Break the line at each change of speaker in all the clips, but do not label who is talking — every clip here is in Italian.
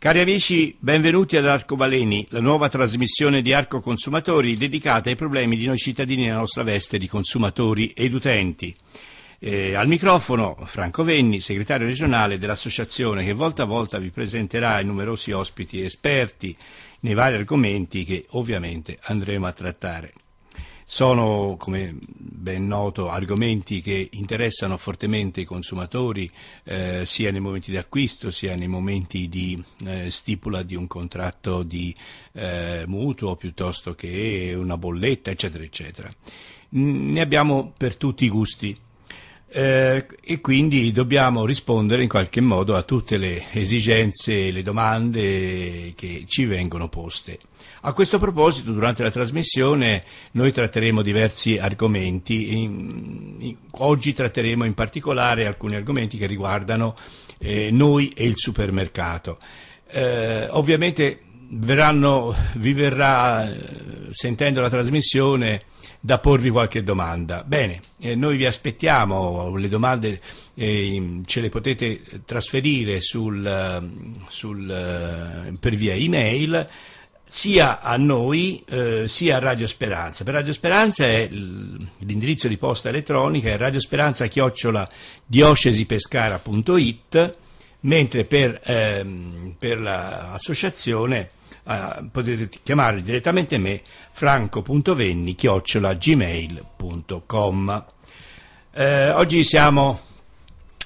Cari amici, benvenuti ad Arcobaleni, la nuova trasmissione di Arco Consumatori dedicata ai problemi di noi cittadini nella nostra veste di consumatori ed utenti. Eh, al microfono Franco Venni, segretario regionale dell'associazione che volta a volta vi presenterà i numerosi ospiti esperti nei vari argomenti che ovviamente andremo a trattare. Sono, come ben noto, argomenti che interessano fortemente i consumatori eh, sia nei momenti di acquisto sia nei momenti di eh, stipula di un contratto di eh, mutuo piuttosto che una bolletta, eccetera, eccetera. Ne abbiamo per tutti i gusti. Eh, e quindi dobbiamo rispondere in qualche modo a tutte le esigenze, e le domande che ci vengono poste. A questo proposito, durante la trasmissione noi tratteremo diversi argomenti. In, in, oggi tratteremo in particolare alcuni argomenti che riguardano eh, noi e il supermercato. Eh, ovviamente verranno, vi verrà, eh, sentendo la trasmissione, da porvi qualche domanda. Bene, eh, noi vi aspettiamo, le domande eh, ce le potete trasferire sul, eh, sul, eh, per via email sia a noi eh, sia a Radio Speranza. Per Radio Speranza è l'indirizzo di posta elettronica è radiosperanza-diocesipescara.it mentre per, ehm, per l'associazione eh, potete chiamare direttamente me franco.venni gmail.com eh, oggi siamo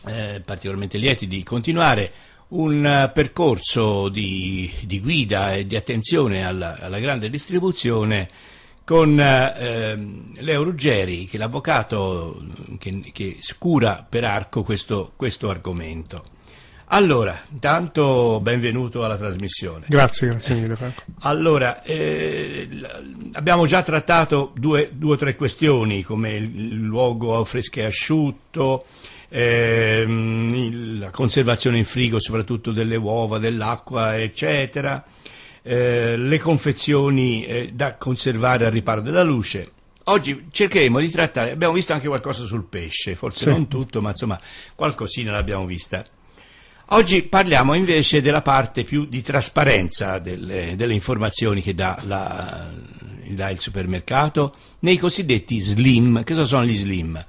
eh, particolarmente lieti di continuare un eh, percorso di, di guida e di attenzione alla, alla grande distribuzione con eh, ehm, Leo Ruggeri, che è l'avvocato che, che cura per Arco questo, questo argomento. Allora, intanto benvenuto alla trasmissione.
Grazie, grazie mille Franco.
Allora, eh, abbiamo già trattato due, o tre questioni come il luogo fresco e asciutto, ehm, la conservazione in frigo soprattutto delle uova, dell'acqua, eccetera, eh, le confezioni eh, da conservare al riparo della luce. Oggi cercheremo di trattare, abbiamo visto anche qualcosa sul pesce, forse sì. non tutto, ma insomma qualcosina l'abbiamo vista. Oggi parliamo invece della parte più di trasparenza delle, delle informazioni che dà, la, dà, il supermercato nei cosiddetti slim. Che cosa sono gli slim?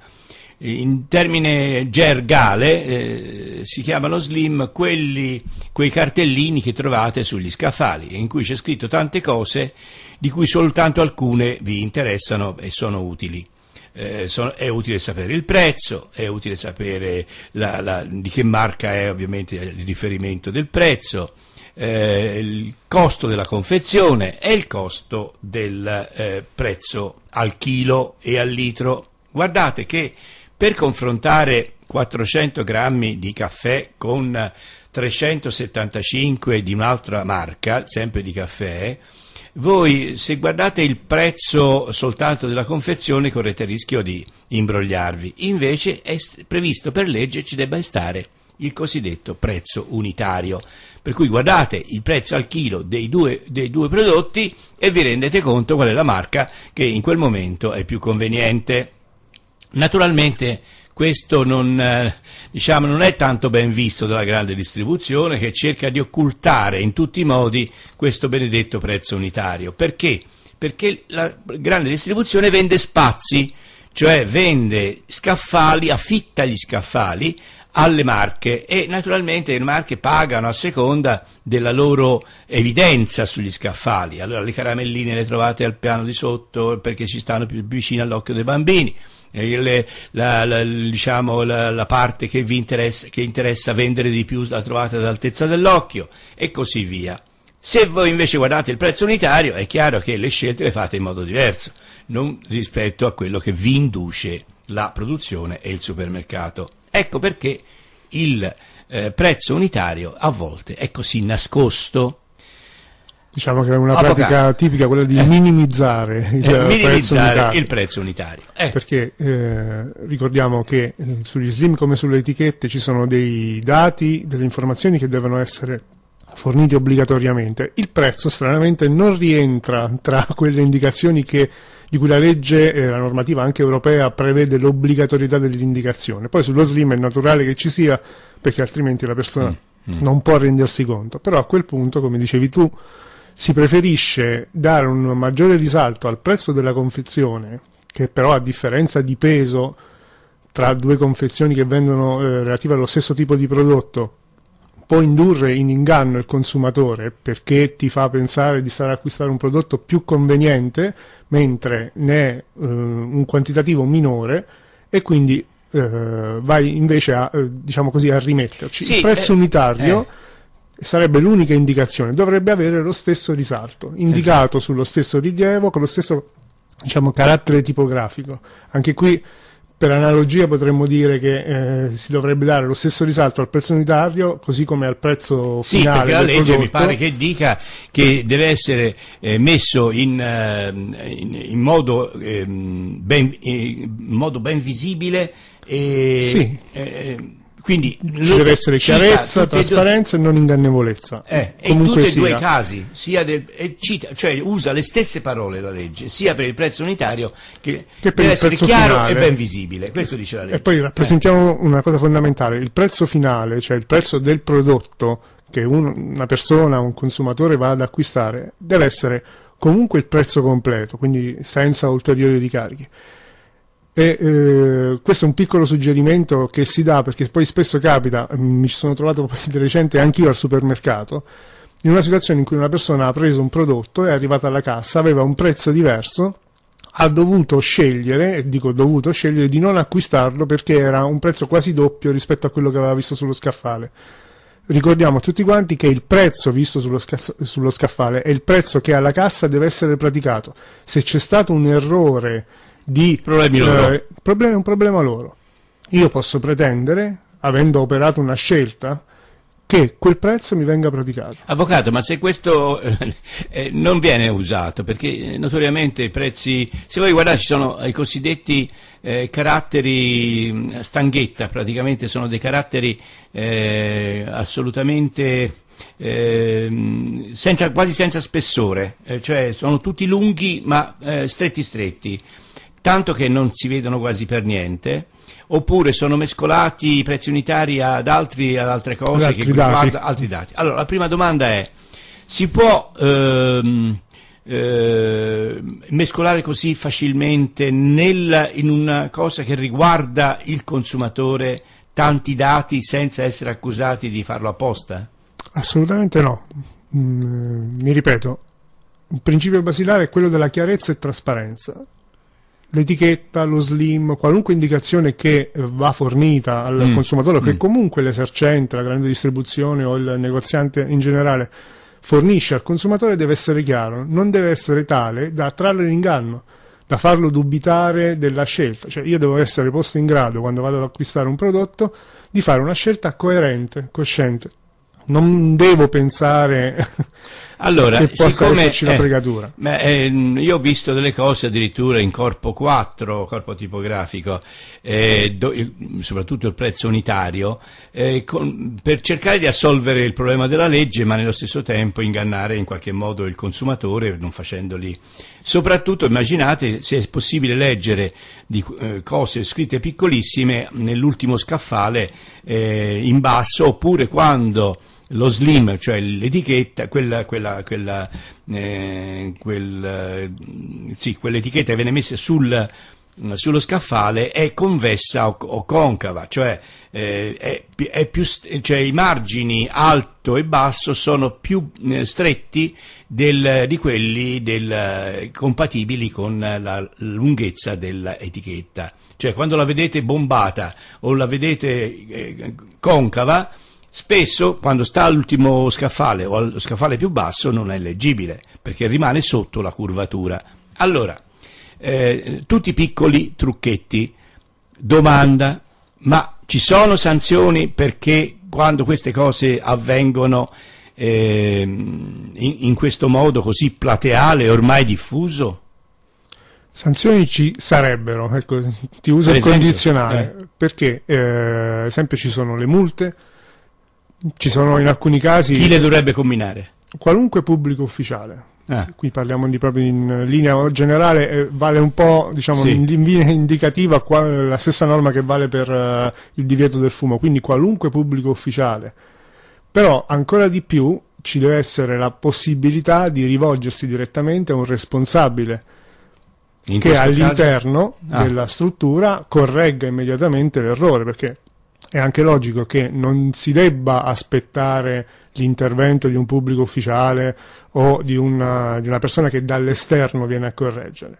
In termine gergale eh, si chiamano slim quelli, quei cartellini che trovate sugli scaffali in cui c'è scritto tante cose di cui soltanto alcune vi interessano e sono utili eh, sono, è utile sapere il prezzo, è utile sapere la, la, di che marca è ovviamente il riferimento del prezzo, eh, il costo della confezione e il costo del eh, prezzo al chilo e al litro. Guardate che per confrontare 400 grammi di caffè con 375 di un'altra marca, sempre di caffè, voi se guardate il prezzo soltanto della confezione correte il rischio di imbrogliarvi, invece è previsto per legge ci debba stare il cosiddetto prezzo unitario, per cui guardate il prezzo al chilo dei due, dei due prodotti e vi rendete conto qual è la marca che in quel momento è più conveniente. Naturalmente questo non, eh, diciamo, non, è tanto ben visto dalla grande distribuzione che cerca di occultare in tutti i modi questo benedetto prezzo unitario. Perché? Perché la grande distribuzione vende spazi, cioè vende scaffali, affitta gli scaffali alle marche e naturalmente le marche pagano a seconda della loro evidenza sugli scaffali. Allora le caramelline le trovate al piano di sotto perché ci stanno più vicino all'occhio dei bambini il, la, la, diciamo, la, la, parte che vi interessa, che interessa vendere di più la trovate all'altezza dell'occhio e così via. Se voi invece guardate il prezzo unitario è chiaro che le scelte le fate in modo diverso non rispetto a quello che vi induce la produzione e il supermercato. Ecco perché il eh, prezzo unitario a volte è così nascosto Diciamo che è una Avvocato. pratica
tipica quella di eh. minimizzare il, eh, minimizzare prezzo il
prezzo unitario.
Eh. Perché eh, ricordiamo che eh, sugli slim come sulle etichette ci sono dei dati, delle informazioni che devono essere forniti obbligatoriamente. Il prezzo stranamente non rientra tra quelle indicazioni che, di cui la legge e eh, la normativa anche europea prevede l'obbligatorietà dell'indicazione. Poi sullo slim è naturale che ci sia perché altrimenti la persona mm, mm. non può rendersi conto. Però a quel punto, come dicevi tu, si preferisce dare un maggiore risalto al prezzo della confezione, che però a differenza di peso tra due confezioni che vendono eh, relative allo stesso tipo di prodotto, può indurre in inganno il consumatore perché ti fa pensare di stare ad acquistare un prodotto più conveniente, mentre ne è eh, un quantitativo minore e quindi eh, vai invece a, eh, diciamo così, a rimetterci. Sì, il prezzo eh, unitario eh sarebbe l'unica indicazione, dovrebbe avere lo stesso risalto, indicato esatto. sullo stesso rilievo, con lo stesso diciamo, carattere tipografico. Anche qui per analogia potremmo dire che eh, si dovrebbe dare lo stesso risalto al prezzo unitario così come al prezzo
sì, finale. Sì, perché la legge prodotto. mi pare che dica che deve essere eh, messo in, eh, in, in, modo, ehm, eh, ben, in, modo, ben, visibile e... Sì. Eh, eh, quindi, Ci deve essere chiarezza, trasparenza
e non ingannevolezza. Eh, in tutti e due i casi,
del, eh, cita, cioè usa le stesse parole la legge, sia per il prezzo unitario che, che per deve essere chiaro finale. e ben visibile. Questo dice la legge. E poi eh.
rappresentiamo eh. una cosa fondamentale, il prezzo finale, cioè il prezzo del prodotto che un, una persona, un consumatore va ad acquistare, deve essere comunque il prezzo completo, quindi senza ulteriori ricariche. E eh, questo è un piccolo suggerimento che si dà perché poi spesso capita, mm, mi ci sono trovato di recente anch'io al supermercato, in una situazione in cui una persona ha preso un prodotto, è arrivata alla cassa, aveva un prezzo diverso, ha dovuto scegliere, dico dovuto scegliere, di non acquistarlo perché era un prezzo quasi doppio rispetto a quello che aveva visto sullo scaffale. Ricordiamo a tutti quanti che il prezzo visto sullo, sca- sullo scaffale è il prezzo che alla cassa deve essere praticato. Se c'è stato un errore di problemi eh, problema, un problema loro. Io posso pretendere, avendo operato una scelta, che quel prezzo mi venga praticato.
Avvocato, ma se questo eh, non viene usato, perché eh, notoriamente i prezzi, se voi guardate ci sono i cosiddetti eh, caratteri stanghetta, praticamente sono dei caratteri eh, assolutamente... Eh, senza, quasi senza spessore, eh, cioè sono tutti lunghi ma eh, stretti stretti tanto che non si vedono quasi per niente, oppure sono mescolati i prezzi unitari ad, altri, ad altre cose, ad altri, dati. altri dati. Allora, la prima domanda è, si può ehm, eh, mescolare così facilmente nel, in una cosa che riguarda il consumatore tanti dati senza essere accusati di farlo apposta?
Assolutamente no. Mm, eh, mi ripeto, il principio basilare è quello della chiarezza e trasparenza l'etichetta, lo slim, qualunque indicazione che va fornita al mm. consumatore, che mm. comunque l'esercente, la grande distribuzione o il negoziante in generale fornisce al consumatore deve essere chiaro, non deve essere tale da trarre l'inganno, da farlo dubitare della scelta. Cioè io devo essere posto in grado, quando vado ad acquistare un prodotto, di fare una scelta coerente, cosciente. Non devo pensare allora, che possa siccome, esserci una eh, fregatura. Ma,
eh, io ho visto delle cose addirittura in corpo 4, corpo tipografico, eh, do, soprattutto il prezzo unitario, eh, con, per cercare di assolvere il problema della legge, ma nello stesso tempo ingannare in qualche modo il consumatore non facendoli. Soprattutto immaginate se è possibile leggere di, eh, cose scritte piccolissime nell'ultimo scaffale eh, in basso oppure quando lo slim, cioè l'etichetta, quella, quella, quella, eh, quel, eh, sì, quell'etichetta viene messa sul, sullo scaffale è convessa o, o concava, cioè, eh, è, è più, cioè, i margini alto e basso sono più eh, stretti del, di quelli del, compatibili con la lunghezza dell'etichetta. Cioè quando la vedete bombata o la vedete eh, concava, Spesso, quando sta all'ultimo scaffale o allo scaffale più basso, non è leggibile, perché rimane sotto la curvatura. Allora, eh, tutti i piccoli trucchetti. Domanda, ma ci sono sanzioni perché quando queste cose avvengono eh, in, in, questo modo così plateale, ormai diffuso?
Sanzioni ci sarebbero, ecco, ti uso per il esempio, condizionale, eh. perché eh, ad esempio ci sono le multe, ci sono in alcuni casi... Chi le dovrebbe combinare? Qualunque pubblico ufficiale. Ah. Qui parliamo di proprio in linea generale, eh, vale un po' diciamo, sì. in, linea indicativa la stessa norma che vale per eh, il divieto del fumo, quindi qualunque pubblico ufficiale. Però ancora di più ci deve essere la possibilità di rivolgersi direttamente a un responsabile
in che all'interno ah. della
struttura corregga immediatamente l'errore, perché è anche logico che non si debba aspettare l'intervento di un pubblico ufficiale o di una, di una persona che dall'esterno viene a correggere.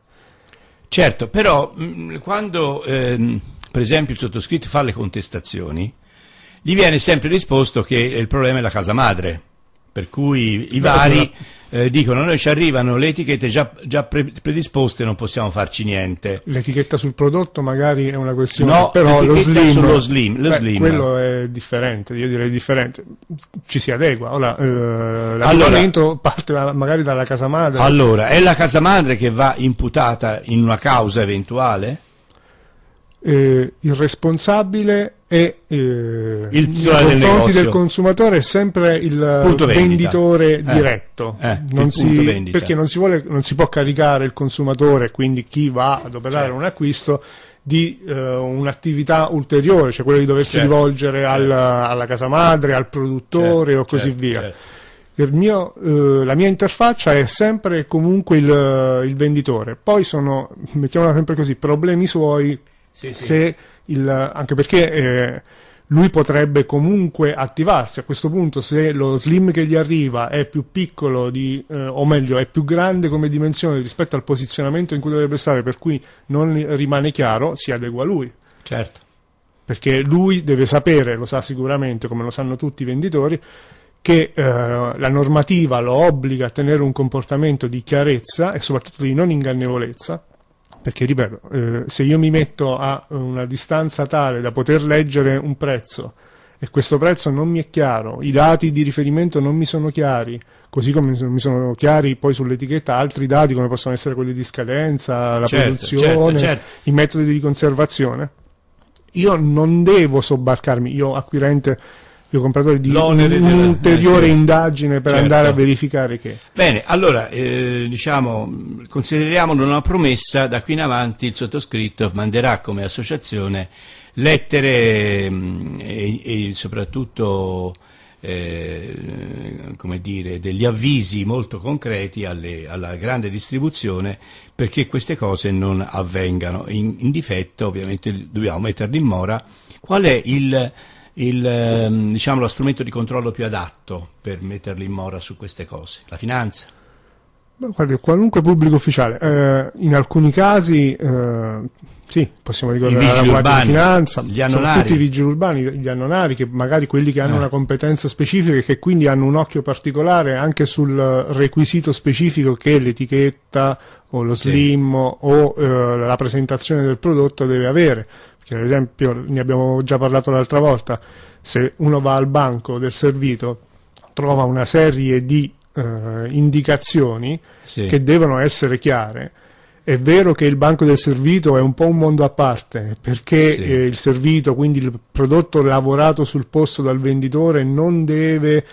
Certo, però mm, quando ehm, per esempio il sottoscritto fa le contestazioni, gli viene sempre risposto che il problema è la casa madre, per cui i vari eh, dicono noi ci arrivano le etichette già, già pre predisposte, non possiamo farci niente.
L'etichetta sul prodotto magari è una questione, no, però lo slim, sullo slim, lo beh, slim. quello è differente, io direi differente, ci si adegua.
Ora, eh, l'argomento
allora, parte magari dalla casa madre. Allora, è
la casa madre che va imputata in una causa eventuale?
eh, responsabile e eh, il nei confronti del, del, consumatore è sempre il venditore eh. diretto eh, eh, non si, perché non si, vuole, non si, può caricare il consumatore quindi chi va ad operare certo. un acquisto di eh, un'attività ulteriore cioè quella di doversi certo. rivolgere al, certo. alla casa madre al produttore certo. o così certo. via certo. mio, eh, la mia interfaccia è sempre comunque il, il venditore poi sono mettiamola sempre così problemi suoi sì, sì. Il, anche perché eh, lui potrebbe comunque attivarsi a questo punto se lo slim che gli arriva è più piccolo di, eh, o meglio è più grande come dimensione rispetto al posizionamento in cui dovrebbe stare per cui non rimane chiaro si adegua lui certo perché lui deve sapere, lo sa sicuramente come lo sanno tutti i venditori che eh, la normativa lo obbliga a tenere un comportamento di chiarezza e soprattutto di non ingannevolezza perché ripeto, eh, se io mi metto a una distanza tale da poter leggere un prezzo e questo prezzo non mi è chiaro, i dati di riferimento non mi sono chiari, così come mi sono chiari poi sull'etichetta altri dati come possono essere quelli di scadenza, la certo, certo produzione, certo, certo. i metodi di conservazione. Io non devo sobbarcarmi, io acquirente il compratore di un'ulteriore indagine per certo. andare a verificare che.
Bene, allora eh, diciamo, consideriamolo una promessa, da qui in avanti il sottoscritto manderà come associazione lettere mh, mm, e, e, soprattutto eh, come dire, degli avvisi molto concreti alle, alla grande distribuzione perché queste cose non avvengano. In, in difetto ovviamente dobbiamo metterli in mora. Qual è il il, ehm, diciamo, lo strumento di controllo più adatto per metterli in mora su queste cose? La finanza?
Ma guardi, qualunque pubblico ufficiale, eh, in alcuni casi eh, sì, possiamo ricordare la Guardia urbani, di Finanza, gli tutti i vigili urbani, gli annonari, che magari quelli che hanno eh. una competenza specifica e che quindi hanno un occhio particolare anche sul requisito specifico che l'etichetta o lo slim sì. o eh, la presentazione del prodotto deve avere perché, ad esempio, ne abbiamo già parlato l'altra volta, se uno va al banco del servito, trova una serie di eh, indicazioni sì. che devono essere chiare. È vero che il banco del servito è un po' un mondo a parte, perché sì. eh, il servito, quindi il prodotto lavorato sul posto dal venditore, non deve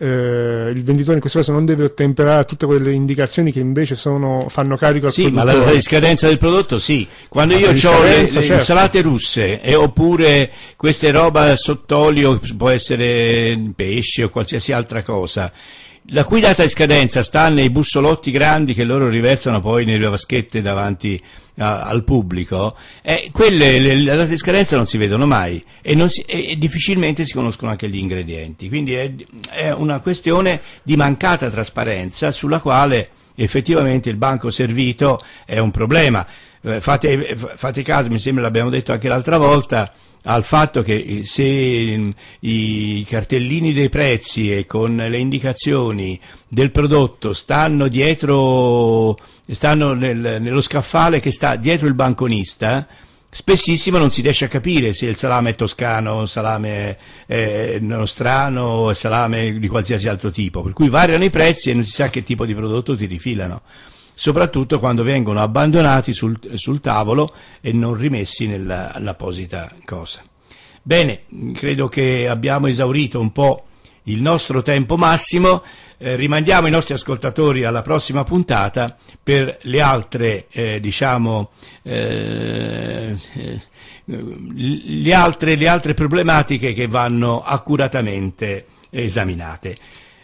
eh, il venditore in questo caso non deve ottemperare tutte quelle indicazioni che invece sono, fanno carico al sì, produttore. Sì, ma la, la scadenza
del prodotto sì. Quando ma io ho le, le certo. insalate russe eh, oppure queste roba sott'olio, può essere pesce o qualsiasi altra cosa, la cui data di scadenza sta nei bussolotti grandi che loro riversano poi nelle vaschette davanti a, al pubblico, eh, quelle, le, la data di scadenza non si vedono mai e, si, e, e difficilmente si conoscono anche gli ingredienti, quindi è, è una questione di mancata trasparenza sulla quale effettivamente il banco servito è un problema. Eh, fate, eh, fate caso, mi sembra l'abbiamo detto anche l'altra volta, al fatto che eh, se mm, i cartellini dei prezzi e con le indicazioni del prodotto stanno dietro, stanno nel, nello scaffale che sta dietro il banconista, spessissimo non si riesce a capire se il salame è toscano, il salame è nostrano, il salame di qualsiasi altro tipo, per cui variano i prezzi e non si sa che tipo di prodotto ti rifilano soprattutto quando vengono abbandonati sul, sul tavolo e non rimessi nell'apposita cosa. Bene, credo che abbiamo esaurito un po' il nostro tempo massimo, eh, rimandiamo i nostri ascoltatori alla prossima puntata per le altre, eh, diciamo, eh, eh le, altre, le altre problematiche che vanno accuratamente esaminate.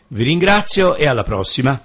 Vi ringrazio e alla prossima.